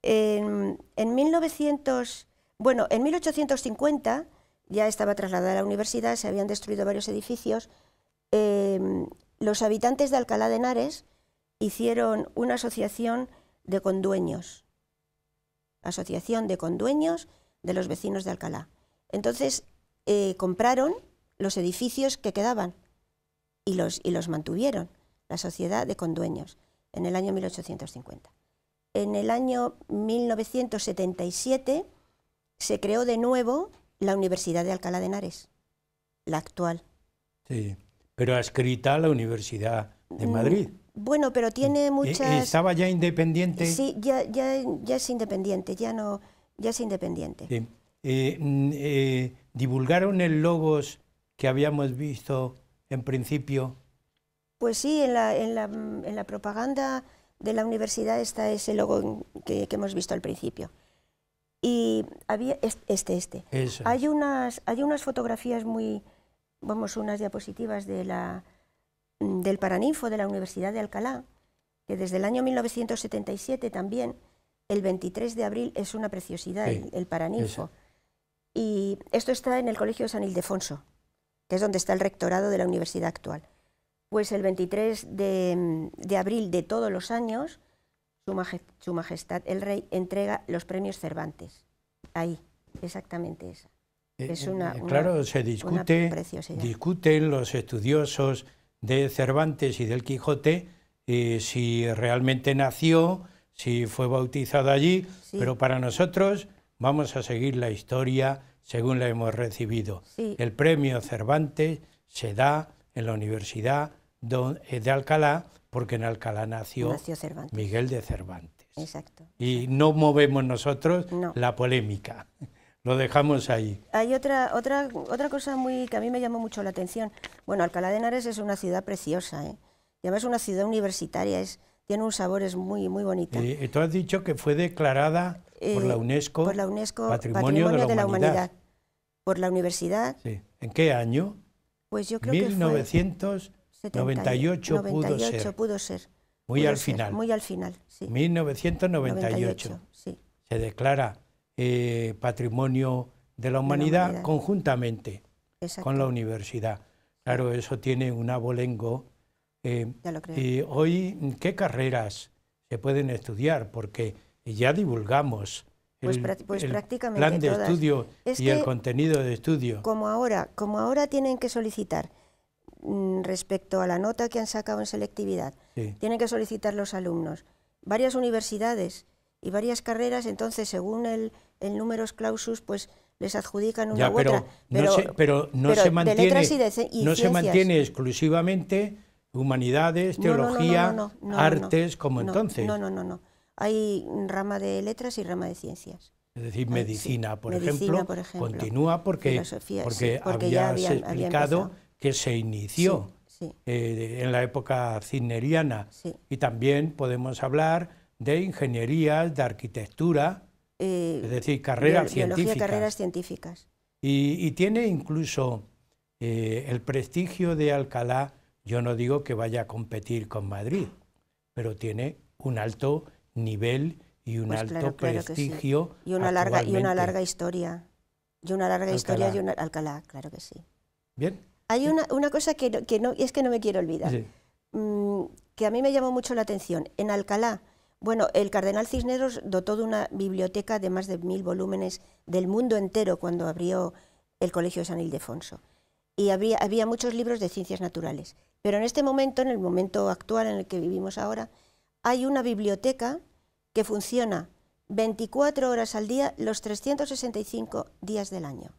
En, en 1900, bueno, en 1850 ya estaba trasladada a la universidad, se habían destruido varios edificios. Eh, los habitantes de Alcalá de Henares hicieron una asociación de condueños, asociación de condueños de los vecinos de Alcalá. Entonces eh, compraron los edificios que quedaban y los, y los mantuvieron, la sociedad de condueños, en el año 1850. En el año 1977 se creó de nuevo la Universidad de Alcalá de Henares, la actual.
Sí, pero adscrita a la Universidad de mm, Madrid.
Bueno, pero tiene eh, eh, muchas... ¿Estaba
ya independiente?
Sí, ya, ya, es independiente, ya, no, ya es independiente.
Eh, mm, ¿Divulgaron el logos que habíamos visto en principio?
Pues sí, en la, propaganda de la universidad está ese logo que hemos visto al principio. Y había este, este. Hay unas, hay unas fotografías muy, vamos, unas diapositivas de mm, del Paraninfo de la Universidad de Alcalá, que desde el año 1977 también, el 23 de abril, es una preciosidad, el, Paraninfo. Y esto está en el Colegio San Ildefonso, que es donde está el rectorado de la universidad actual. Pues el 23 de, mm, de abril de todos los años su Majestad el Rey entrega los premios Cervantes. Ahí, exactamente esa. Eh, es eh, eh, una, claro, se discute,
discuten los estudiosos de Cervantes y del Quijote si realmente nació, si fue bautizado allí, pero para nosotros vamos a seguir la historia según la hemos recibido. El premio Cervantes se da en la Universidad eh, de Alcalá, porque en Alcalá nació, Miguel de Cervantes. Y no movemos nosotros la polémica, lo dejamos ahí.
Hay otra, otra, otra cosa muy que a mí me llamó mucho la atención. Bueno, Alcalá de Henares es una ciudad preciosa, ¿eh? además es una ciudad universitaria, es, tiene un sabor es muy, muy bonita.
Eh, tú has dicho que fue declarada por la UNESCO, Patrimonio, de, la, Humanidad.
Por la universidad.
Sí. ¿En qué año?
Pues yo creo que
98, pudo, ser. Muy al final. Muy
al final, sí.
1998.
Se
declara eh, patrimonio de la humanidad, conjuntamente con la universidad. Claro, eso tiene un abolengo. Eh, y hoy, ¿qué carreras se pueden estudiar? Porque ya divulgamos
pues el, pues plan de estudio
y el contenido de estudio.
Como ahora, como ahora tienen que solicitar Mm, respecto a la nota que han sacado en selectividad. Tienen que solicitar los alumnos. Varias universidades y varias carreras, entonces, según el, el numerus clausus, pues les adjudican una pero, u otra. Pero no se, no se mantiene, no se mantiene
exclusivamente humanidades, teología, artes, como entonces. No, no,
no, no. Hay rama de letras y rama de ciencias.
Es decir, medicina, por, ejemplo, continúa porque, porque, explicado que se inició eh, en la época cisneriana. Y también podemos hablar de ingenierías, de arquitectura, eh, es decir, carreras
científicas.
Y, tiene incluso eh, el prestigio de Alcalá, yo no digo que vaya a competir con Madrid, pero tiene un alto nivel y un pues alto prestigio. y, una larga, y una larga
historia. Y una larga historia de Alcalá, claro que sí. Bien, hay una, cosa que, no, es que no me quiero olvidar, mm, que a mí me llamó mucho la atención. En Alcalá, bueno, el cardenal Cisneros dotó de una biblioteca de más de mil volúmenes del mundo entero cuando abrió el Colegio San Ildefonso. Y había, había muchos libros de ciencias naturales. Pero en este momento, en el momento actual en el que vivimos ahora, hay una biblioteca que funciona 24 horas al día, los 365 días del año.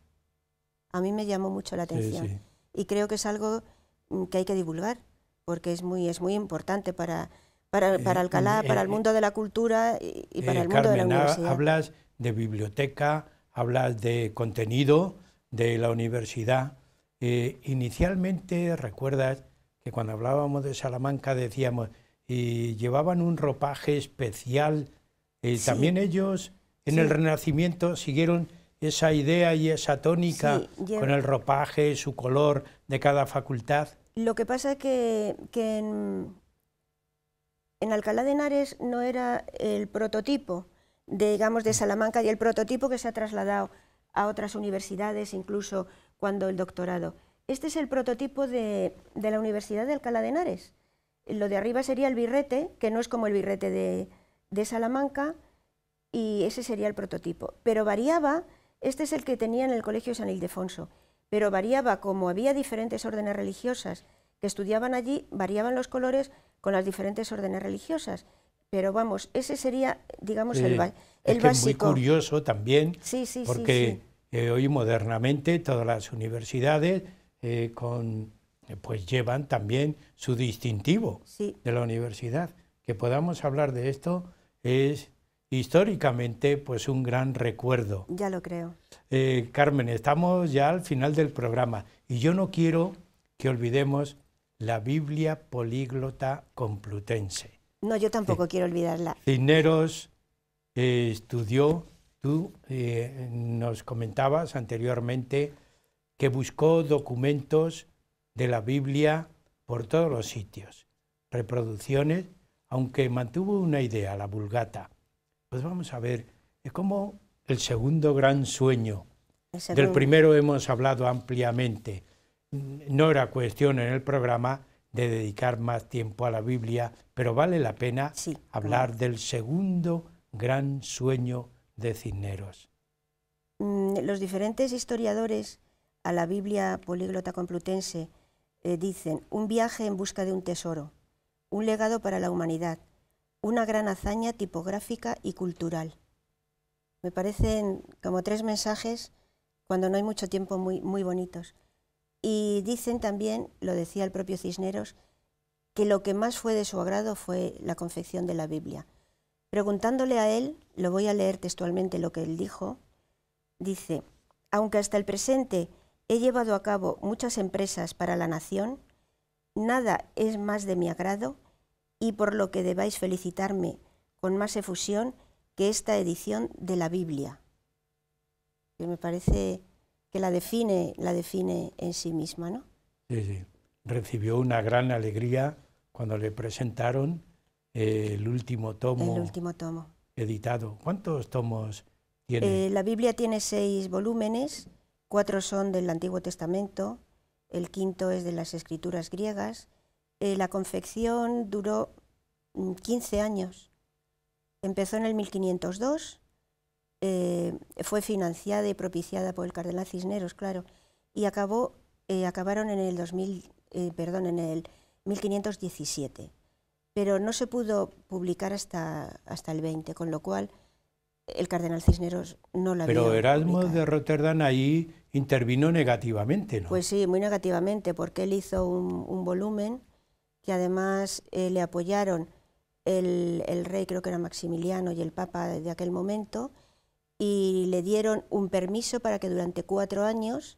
A mí me llamó mucho la atención y creo que es algo mm, que hay que divulgar, porque es muy, es muy importante para, para, eh, Alcalá, eh, eh, para el mundo de la cultura y, para el mundo de la universidad.
Hablas de biblioteca, hablas de contenido de la universidad. inicialmente, recuerdas que cuando hablábamos de Salamanca decíamos, y llevaban un ropaje especial. También ellos en el Renacimiento siguieron esa idea y esa tónica con el ropaje, su color de cada facultad?
Lo que pasa es que, en, Alcalá de Henares no era el prototipo, de, digamos, de Salamanca y el prototipo que se ha trasladado a otras universidades, incluso cuando el doctorado. Este es el prototipo de, la Universidad de Alcalá de Henares. Lo de arriba sería el birrete, que no es como el birrete de, de Salamanca, y ese sería el prototipo. Pero variaba este es el que tenía en el Colegio San Ildefonso, pero variaba como había diferentes órdenes religiosas que estudiaban allí, variaban los colores con las diferentes órdenes religiosas. Pero vamos, ese sería, digamos, el, el es que Es muy curioso
también, sí, porque eh, hoy modernamente todas las universidades eh, con, pues llevan también su distintivo de la universidad. Que podamos hablar de esto es históricamente pues un gran recuerdo.
Ya lo creo.
Eh, Carmen, estamos ya al final del programa y yo no quiero que olvidemos la Biblia políglota complutense.
No, yo tampoco quiero olvidarla.
Cineros eh, estudió, tú eh, nos comentabas anteriormente que buscó documentos de la Biblia por todos los sitios, reproducciones, aunque mantuvo una idea, la vulgata pues vamos a ver, es como el segundo gran sueño. Del primero hemos hablado ampliamente. No era cuestión en el programa de dedicar más tiempo a la Biblia, pero vale la pena hablar del segundo gran sueño de Cisneros.
Mm, los diferentes historiadores a la Biblia políglota complutense eh, dicen un viaje en busca de un tesoro, un legado para la humanidad, una gran hazaña tipográfica y cultural. Me parecen como tres mensajes, cuando no hay mucho tiempo, muy, muy bonitos. Y dicen también, lo decía el propio Cisneros, que lo que más fue de su agrado fue la confección de la Biblia. Preguntándole a él, lo voy a leer textualmente lo que él dijo, dice, aunque hasta el presente he llevado a cabo muchas empresas para la nación, nada es más de mi agrado y por lo que debáis felicitarme con más efusión que esta edición de la Biblia, que me parece que la define, la define en sí misma, ¿no?
Recibió una gran alegría cuando le presentaron eh, el último tomo. último tomo. Editado. ¿Cuántos tomos tiene? Eh,
la Biblia tiene seis volúmenes, cuatro son del Antiguo Testamento, el quinto es de las Escrituras griegas, eh, la confección duró 15 mm, años. Empezó en el 1502, eh, fue financiada y propiciada por el cardenal Cisneros, claro, y acabó, eh, acabaron en el 2000, perdón, en el 1517. Pero no se pudo publicar hasta, hasta el 20, con lo cual el cardenal Cisneros no la Pero Erasmo
de Rotterdam ahí intervino negativamente, ¿no?
Pues sí, muy negativamente, porque él hizo un volumen que además eh, le apoyaron el, rey, creo que era Maximiliano, y el papa de aquel momento, y le dieron un permiso para que durante cuatro años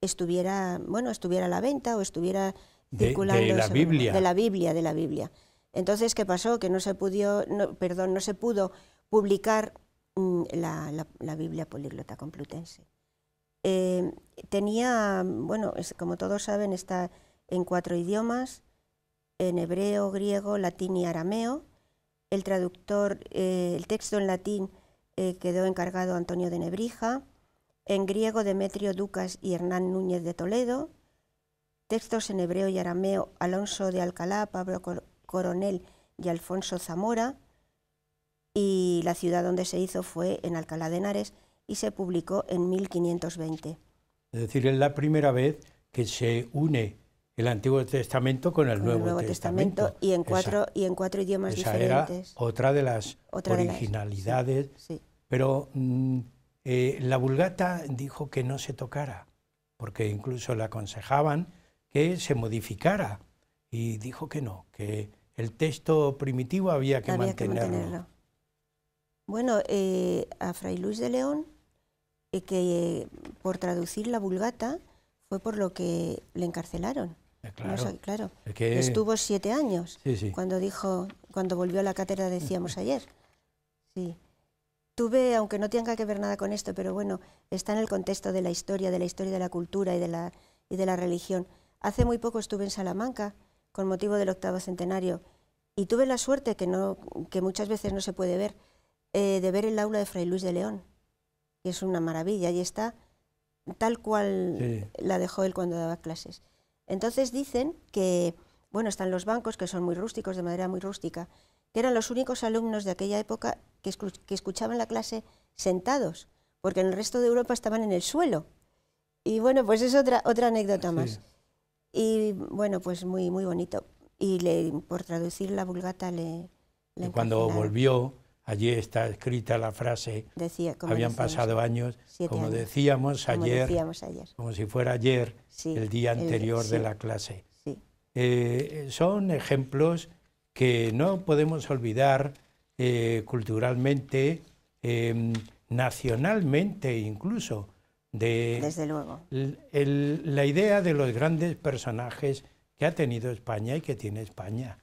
estuviera, bueno, estuviera a la venta o estuviera circulando... De la Biblia. De la Biblia, de la Biblia. Entonces, ¿qué pasó? Que no se, pudió, perdón, no se pudo publicar mm, la, Biblia políglota complutense. Eh, tenía, bueno, como todos saben, está en cuatro idiomas, en hebreo, griego, latín y arameo. El traductor, eh, el texto en latín eh, quedó encargado Antonio de Nebrija, en griego Demetrio Ducas y Hernán Núñez de Toledo, textos en hebreo y arameo Alonso de Alcalá, Pablo Coronel y Alfonso Zamora, y la ciudad donde se hizo fue en Alcalá de Henares y se publicó en 1520.
Es decir, es la primera vez que se une el Antiguo Testamento con el, Nuevo, Testamento. y
en cuatro y en cuatro idiomas esa Era
otra de las originalidades, pero mm, eh, la Vulgata dijo que no se tocara, porque incluso le aconsejaban que se modificara y dijo que no, que el texto primitivo había que, mantenerlo.
Bueno, eh, a Fray Luis de León, eh, que eh, por traducir la Vulgata fue por lo que le encarcelaron
eh, claro, claro. Estuvo
siete años. Cuando dijo, cuando volvió a la cátedra decíamos ayer. Sí. Tuve, aunque no tenga que ver nada con esto, pero bueno, está en el contexto de la historia, de la historia de la cultura y de la, y de la religión. Hace muy poco estuve en Salamanca con motivo del octavo centenario y tuve la suerte, que, no, que muchas veces no se puede ver, eh, de ver el aula de Fray Luis de León. que es una maravilla, y está tal cual la dejó él cuando daba clases. Entonces dicen que, bueno, están los bancos, que son muy rústicos, de manera muy rústica, que eran los únicos alumnos de aquella época que, escuchaban la clase sentados, porque en el resto de Europa estaban en el suelo. Y bueno, pues es otra, otra anécdota más. Y bueno, pues muy, muy bonito. Y le, por traducir la vulgata le... cuando
volvió, Allí está escrita la frase, habían pasado años, como, Decíamos, ayer, como si fuera ayer el día anterior de la clase. Eh, son ejemplos que no podemos olvidar eh, culturalmente, em, nacionalmente incluso, de Desde luego. la idea de los grandes personajes que ha tenido España y que tiene España.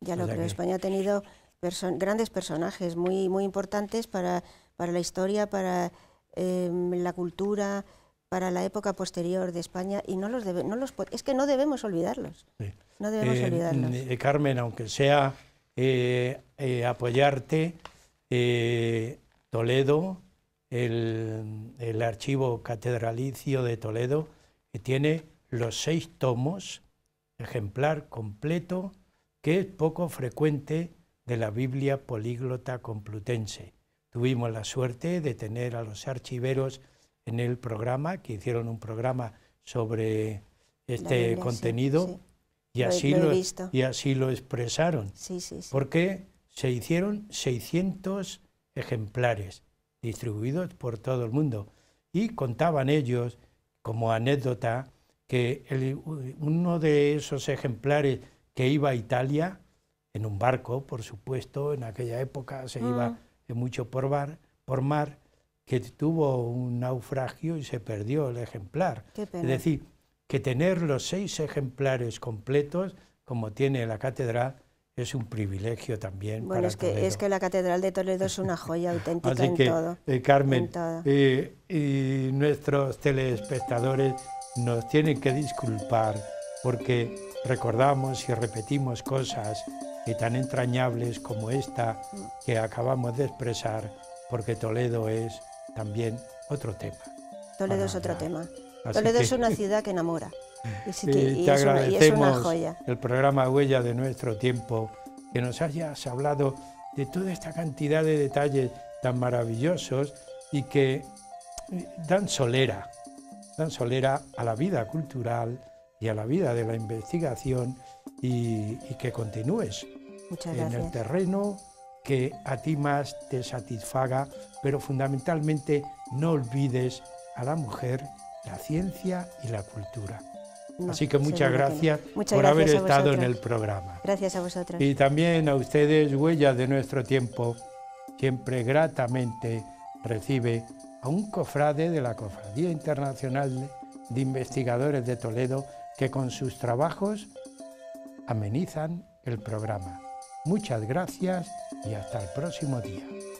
Ya lo creo, que... España
ha tenido grandes personajes muy, muy importantes para, para la historia, para em, la cultura, para la época posterior de España y no los, no los es que no debemos olvidarlos. No debemos eh, olvidarlos.
Eh, Carmen, aunque sea eh, apoyarte, Toledo, el, el archivo catedralicio de Toledo, que tiene los seis tomos, ejemplar completo, que es poco frecuente de la Biblia políglota complutense. Tuvimos la suerte de tener a los archiveros en el programa, que hicieron un programa sobre este contenido Y, así lo, y así lo expresaron. porque se hicieron 600 ejemplares distribuidos por todo el mundo y contaban ellos como anécdota que uno de esos ejemplares que iba a Italia en un barco, por supuesto, en aquella época se iba mm. mucho por, bar, por mar, que tuvo un naufragio y se perdió el ejemplar.
Es decir,
que tener los seis ejemplares completos, como tiene la catedral, es un privilegio también. Bueno, es, que, es
que la Catedral de Toledo es una joya auténtica en todo. Eh, Carmen,
eh, y nuestros telespectadores nos tienen que disculpar porque recordamos y repetimos cosas y tan entrañables como esta que acabamos de expresar, porque Toledo es también otro tema.
Toledo es otro tema. Toledo es una ciudad que enamora. Y, te
el programa Huella de nuestro tiempo, que nos hayas hablado de toda esta cantidad de detalles tan maravillosos y que eh, dan solera, dan solera a la vida cultural y a la vida de la investigación y, que continúes en el terreno que a ti más te satisfaga, pero fundamentalmente no olvides a la mujer la ciencia y la cultura. Así que muchas gracias por haber estado en el programa. Gracias a vosotros. Y también a ustedes, Huellas de nuestro tiempo, siempre gratamente recibe a un cofrade de la Cofradía Internacional de Investigadores de Toledo que con sus trabajos amenizan el programa. Muchas gracias y hasta el próximo día.